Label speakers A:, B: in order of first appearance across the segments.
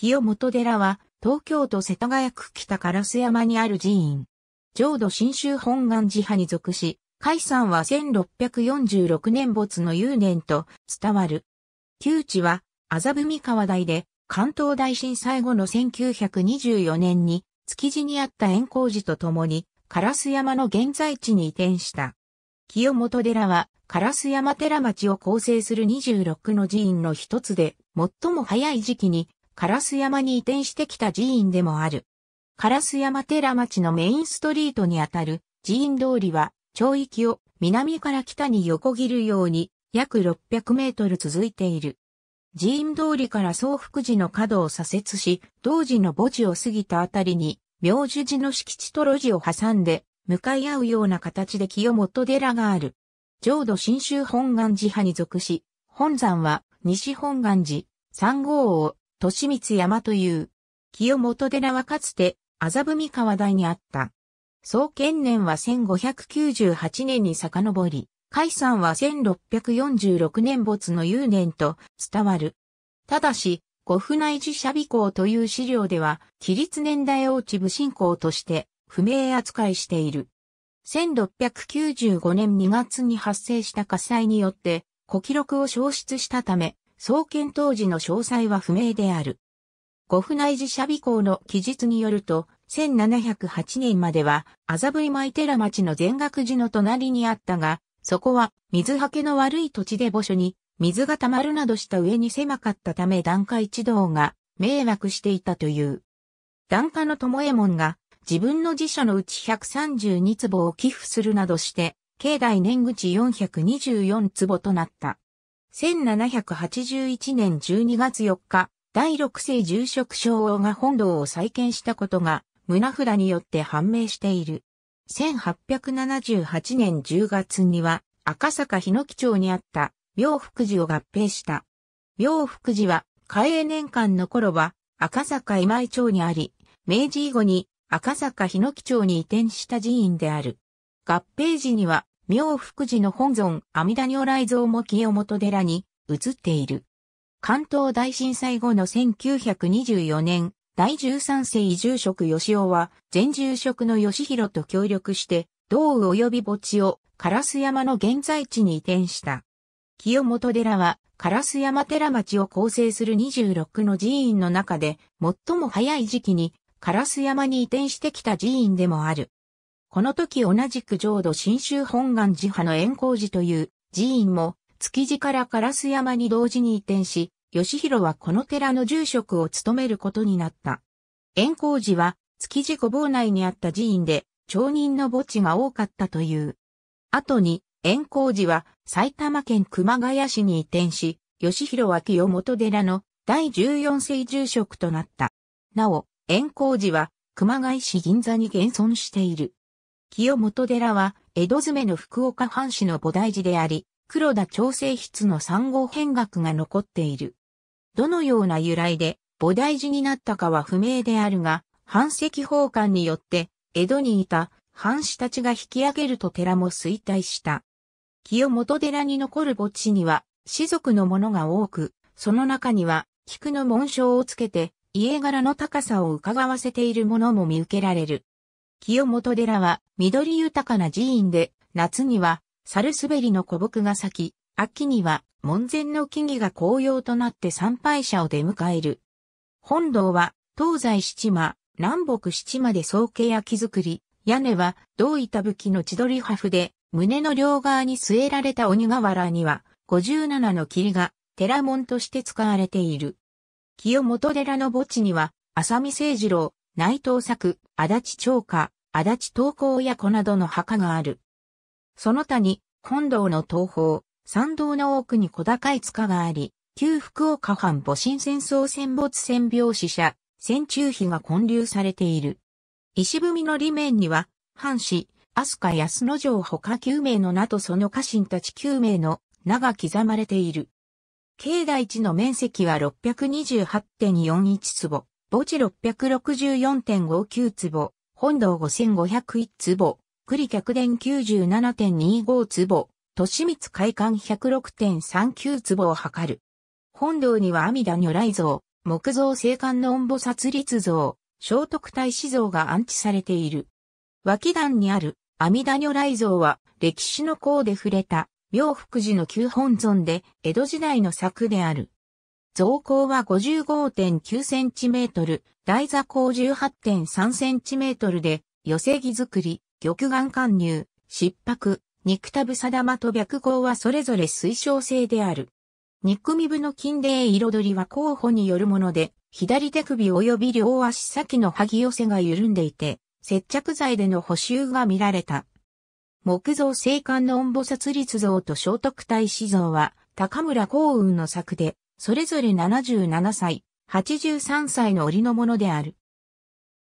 A: 清本寺は、東京都世田谷区北烏山にある寺院。浄土真宗本願寺派に属し、海山は1646年没の有年と伝わる。旧地は、麻布川台で、関東大震災後の1924年に、築地にあった円光寺と共に、烏山の現在地に移転した。清本寺は、烏山寺町を構成する26の寺院の一つで、最も早い時期に烏山に移転してきた寺院でもある。烏山寺町のメインストリートにあたる寺院通りは、町域を南から北に横切るように約600メートル続いている。寺院通りから総福寺の角を左折し、同時の墓地を過ぎたあたりに、明樹寺の敷地と路地を挟んで、向かい合うような形で清本寺がある。浄土真宗本願寺派に属し、本山は西本願寺、三号を利光山という。清本寺はかつて、麻三川台にあった。創建年は1598年に遡り、解散は1646年没の有年と伝わる。ただし、五府内寺社備校という資料では、起立年代王地部進仰として不明扱いしている。1695年2月に発生した火災によって、古記録を消失したため、創建当時の詳細は不明である。五府内寺社備校の記述によると、1708年までは、麻布今井寺町の全学寺の隣にあったが、そこは水はけの悪い土地で墓所に水が溜まるなどした上に狭かったため段家一同が迷惑していたという。段家の友右衛門が自分の寺書のうち132坪を寄付するなどして、境内年口424坪となった。1781年12月4日、第6世住職小王が本堂を再建したことが、胸札によって判明している。1878年10月には、赤坂日野木町にあった、妙福寺を合併した。妙福寺は、開永年間の頃は、赤坂今井町にあり、明治以後に赤坂日野木町に移転した寺院である。合併時には、妙福寺の本尊、阿弥陀如来像も清本寺に移っている。関東大震災後の1924年、第13世住職吉尾は、前住職の吉弘と協力して、道雨及び墓地を、烏山の現在地に移転した。清本寺は、烏山寺町を構成する26の寺院の中で、最も早い時期に、烏山に移転してきた寺院でもある。この時同じく浄土真宗本願寺派の円光寺という寺院も築地から烏山に同時に移転し、義弘はこの寺の住職を務めることになった。円光寺は築地御坊内にあった寺院で町人の墓地が多かったという。後に円光寺は埼玉県熊谷市に移転し、義弘は清本寺の第14世住職となった。なお、円光寺は熊谷市銀座に現存している。清本寺は、江戸詰めの福岡藩士の菩提寺であり、黒田調整室の三号変額が残っている。どのような由来で菩提寺になったかは不明であるが、藩籍奉還によって、江戸にいた藩士たちが引き上げると寺も衰退した。清本寺に残る墓地には、士族のものが多く、その中には、菊の紋章をつけて、家柄の高さを伺わせているものも見受けられる。清本寺は緑豊かな寺院で、夏には猿滑りの古木が咲き、秋には門前の木々が紅葉となって参拝者を出迎える。本堂は東西七間、南北七間で総計や木造り、屋根は同板吹の千鳥破風で、胸の両側に据えられた鬼瓦には、57の霧が寺門として使われている。清本寺の墓地には、浅見聖二郎、内藤作、足立長家、足立東高親子などの墓がある。その他に、本堂の東方、参道の奥に小高い塚があり、旧福岡藩戊辰戦争戦没戦病死者、戦中費が建立されている。石踏みの裏面には、藩士、飛鳥安之城他9名の名とその家臣たち9名の名が刻まれている。境内地の面積は628.41坪。墓地664.59坪、本堂5501坪、栗客殿97.25坪、都市光会館106.39坪を測る。本堂には阿弥陀如来像、木造聖館の御菩薩立像、聖徳太子像が安置されている。脇壇にある阿弥陀如来像は歴史の項で触れた妙福寺の旧本尊で江戸時代の作である。造高は 55.9cm、台座高 18.3cm で、寄せ木作り、玉眼貫入、失白、肉タ部定まと白光はそれぞれ推奨性である。肉身部の金で彩りは候補によるもので、左手首及び両足先のぎ寄せが緩んでいて、接着剤での補修が見られた。木造聖観の音菩殺立像と聖徳太子像は、高村幸雲の作で、それぞれ77歳、83歳の折のものである。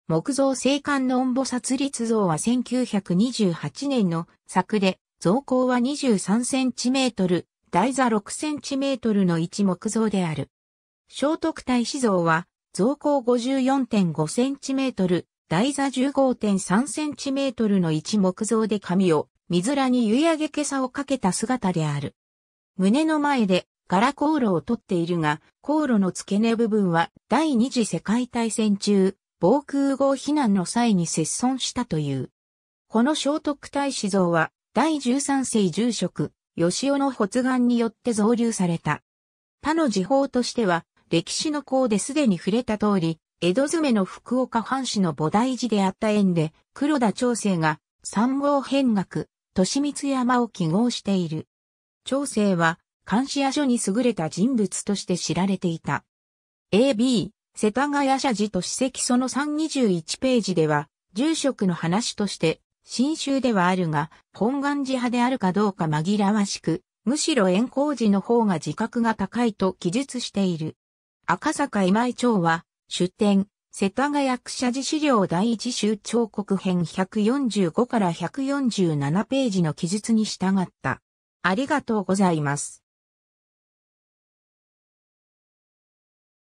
A: 木造青函の音母殺立像は1928年の作で、造高は23センチメートル、台座6センチメートルの一木造である。聖徳太子像は、造高54.5センチメートル、台座15.3センチメートルの一木造で紙を、水らに湯上げ袈裟をかけた姿である。胸の前で柄航路を取っているが、航路の付け根部分は第二次世界大戦中、防空壕避難の際に接損したという。この聖徳太子像は、第十三世住職、吉尾の発願によって造立された。他の時報としては、歴史の項ですでに触れた通り、江戸詰めの福岡藩士の菩提寺であった縁で、黒田長生が、三号変学、利光山を記号している。長生は、監視屋所に優れた人物として知られていた。AB、世田谷社寺と史跡その321ページでは、住職の話として、新州ではあるが、本願寺派であるかどうか紛らわしく、むしろ円光寺の方が自覚が高いと記述している。赤坂今井町は、出典、世田谷区社寺資料第一集彫刻編145から147ページの記述に従った。ありがとうございます。